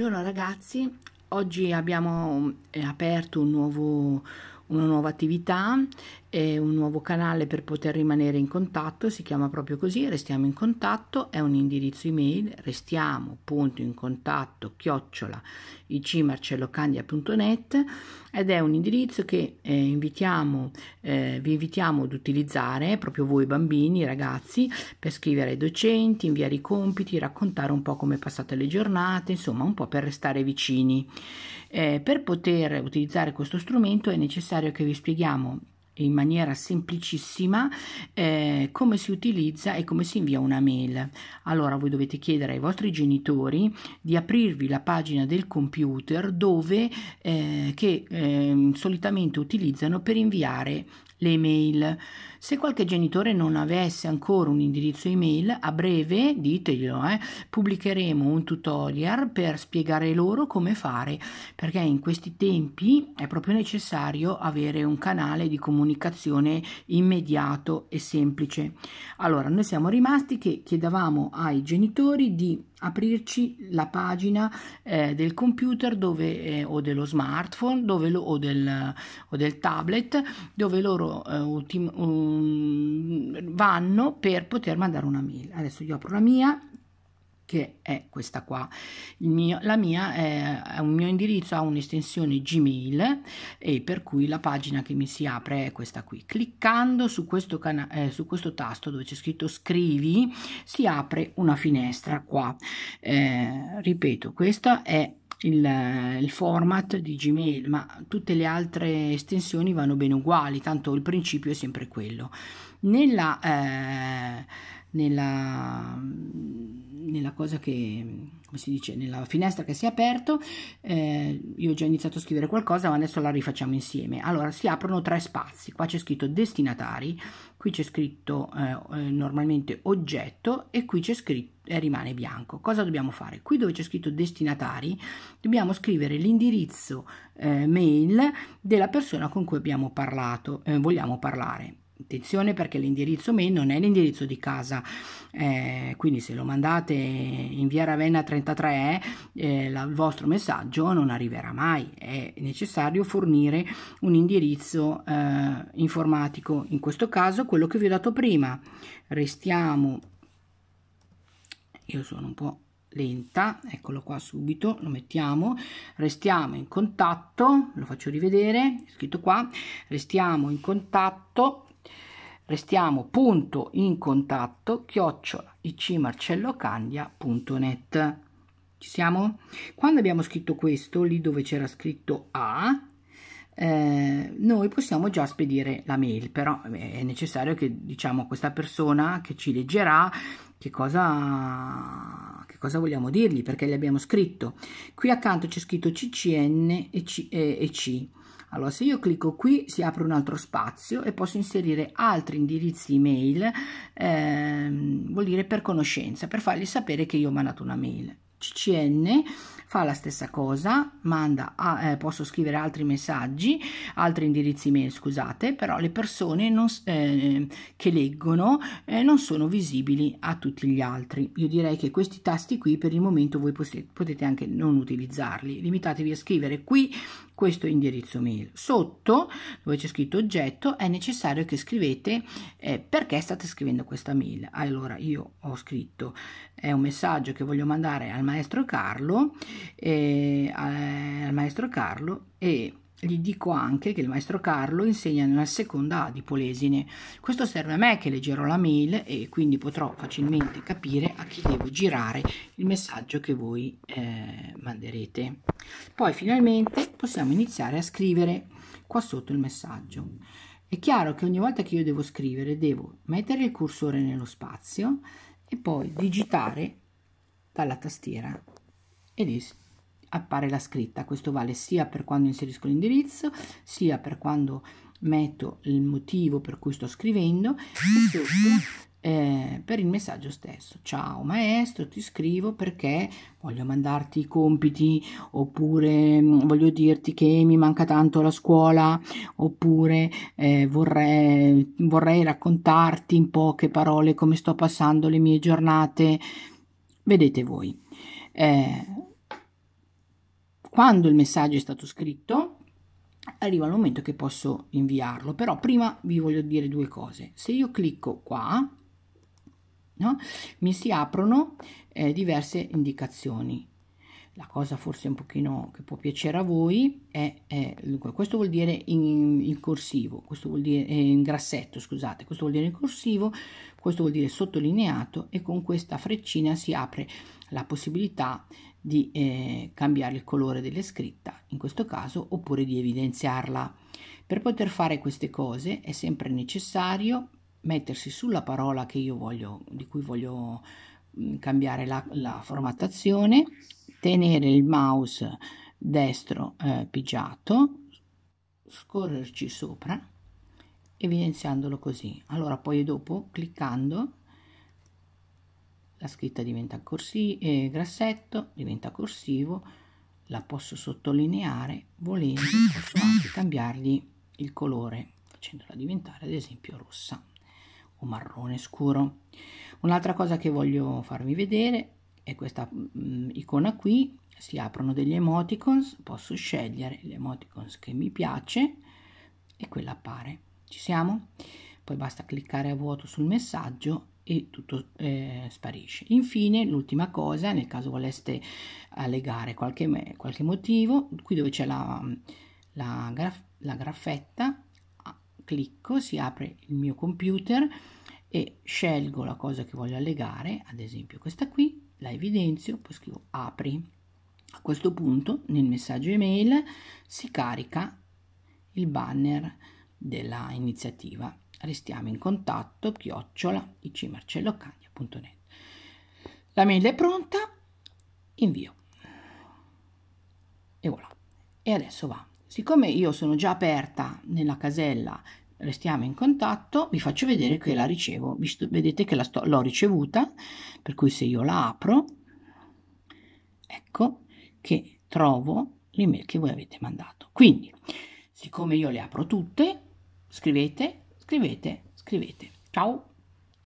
Buongiorno ragazzi, oggi abbiamo eh, aperto un nuovo, una nuova attività è un nuovo canale per poter rimanere in contatto, si chiama proprio così, restiamo in contatto, è un indirizzo email, restiamo punto in contatto chiocciola icmarcellocandia.net ed è un indirizzo che eh, invitiamo, eh, vi invitiamo ad utilizzare proprio voi bambini, ragazzi, per scrivere ai docenti, inviare i compiti, raccontare un po' come passate le giornate, insomma un po' per restare vicini. Eh, per poter utilizzare questo strumento è necessario che vi spieghiamo in maniera semplicissima eh, come si utilizza e come si invia una mail. Allora voi dovete chiedere ai vostri genitori di aprirvi la pagina del computer dove eh, che eh, solitamente utilizzano per inviare le email. Se qualche genitore non avesse ancora un indirizzo email, a breve, diteglielo, eh, pubblicheremo un tutorial per spiegare loro come fare, perché in questi tempi è proprio necessario avere un canale di comunicazione immediato e semplice. Allora, noi siamo rimasti che chiedevamo ai genitori di aprirci la pagina eh, del computer dove, eh, o dello smartphone dove lo, o, del, o del tablet dove loro eh, ultim- um, vanno per poter mandare una mail. Adesso io apro la mia che è questa qua. Mio, la mia è, è, un mio indirizzo, ha un'estensione Gmail e per cui la pagina che mi si apre è questa qui. Cliccando su questo, cana- eh, su questo tasto dove c'è scritto scrivi si apre una finestra qua. Eh, ripeto, questa è il, il, format di Gmail, ma tutte le altre estensioni vanno bene uguali, tanto il principio è sempre quello. Nella, eh, nella, nella cosa che come si dice, nella finestra che si è aperto, eh, io ho già iniziato a scrivere qualcosa, ma adesso la rifacciamo insieme. Allora, si aprono tre spazi, qua c'è scritto destinatari, qui c'è scritto eh, eh normalmente oggetto e qui c'è scritto eh, rimane bianco. Cosa dobbiamo fare? Qui dove c'è scritto destinatari dobbiamo scrivere l'indirizzo eh, mail della persona con cui abbiamo parlato, eh, vogliamo parlare Attenzione perché l'indirizzo mail non è l'indirizzo di casa, eh, quindi se lo mandate in via Ravenna 33 eh, la, il vostro messaggio non arriverà mai, è necessario fornire un indirizzo eh, informatico, in questo caso quello che vi ho dato prima. Restiamo, io sono un po' lenta, eccolo qua subito, lo mettiamo, restiamo in contatto, lo faccio rivedere, scritto qua, restiamo in contatto Restiamo punto in contatto chiocciola icmarcellocandia.net. Ci siamo? Quando abbiamo scritto questo, lì dove c'era scritto A, eh, noi possiamo già spedire la mail, però eh, è necessario che diciamo a questa persona che ci leggerà che cosa, che cosa vogliamo dirgli, perché le abbiamo scritto. Qui accanto c'è scritto CCN e, C, e, eh, e C allora, se io clicco qui si apre un altro spazio e posso inserire altri indirizzi email, ehm, vuol dire per conoscenza, per fargli sapere che io ho mandato una mail. CCN fa la stessa cosa, manda a, eh, posso scrivere altri messaggi, altri indirizzi email, scusate, però le persone non, eh, che leggono eh, non sono visibili a tutti gli altri. Io direi che questi tasti qui per il momento voi potete anche non utilizzarli, limitatevi a scrivere qui questo indirizzo mail. Sotto, dove c'è scritto oggetto, è necessario che scrivete eh, perché state scrivendo questa mail. Allora, io ho scritto è un messaggio che voglio mandare al maestro Carlo, eh, al maestro Carlo e gli dico anche che il maestro Carlo insegna nella seconda A di Polesine. Questo serve a me che leggerò la mail e quindi potrò facilmente capire a chi devo girare il messaggio che voi eh, manderete. Poi finalmente possiamo iniziare a scrivere qua sotto il messaggio. È chiaro che ogni volta che io devo scrivere devo mettere il cursore nello spazio e poi digitare dalla tastiera ed esito appare la scritta. Questo vale sia per quando inserisco l'indirizzo, sia per quando metto il motivo per cui sto scrivendo e sotto eh, per il messaggio stesso. Ciao maestro, ti scrivo perché voglio mandarti i compiti, oppure mm, voglio dirti che mi manca tanto la scuola, oppure eh, vorrei, vorrei raccontarti in poche parole come sto passando le mie giornate. Vedete voi. Eh, quando il messaggio è stato scritto, arriva il momento che posso inviarlo, però prima vi voglio dire due cose. Se io clicco qua, no, mi si aprono eh, diverse indicazioni. La cosa forse un pochino che può piacere a voi è, è questo vuol dire in, in corsivo, questo vuol dire eh, in grassetto, scusate, questo vuol dire in corsivo, questo vuol dire sottolineato e con questa freccina si apre la possibilità eh, di eh, cambiare il colore della scritta, in questo caso, oppure di evidenziarla. Per poter fare queste cose è sempre necessario mettersi sulla parola che io voglio, di cui voglio mm, cambiare la, la, formattazione, tenere il mouse destro eh, pigiato, scorrerci sopra, evidenziandolo così. Allora poi dopo cliccando la scritta diventa corsi- eh, grassetto, diventa corsivo, la posso sottolineare, volendo posso anche cambiargli il colore facendola diventare ad esempio rossa o marrone scuro. Un'altra cosa che voglio farvi vedere è questa mh, mm, icona qui, si aprono degli emoticons, posso scegliere l'emoticons che mi piace e quella appare. Ci siamo? Poi basta cliccare a vuoto sul messaggio e tutto eh, sparisce. Infine, l'ultima cosa, nel caso voleste allegare qualche, qualche motivo, qui dove c'è la, la, graf, la graffetta, ah, clicco, si apre il mio computer e scelgo la cosa che voglio allegare, ad esempio questa qui, la evidenzio, poi scrivo apri. A questo punto nel messaggio email si carica il banner dell'iniziativa. Restiamo in contatto, chiocciola icmarcellocagna.net. La mail è pronta, invio. E voilà. E adesso va. Siccome io sono già aperta nella casella restiamo in contatto, vi faccio vedere che la ricevo, Visto, vedete che sto, l'ho ricevuta, per cui se io la apro, ecco che trovo l'email che voi avete mandato. Quindi, siccome io le apro tutte, scrivete scrivete, scrivete. Ciao!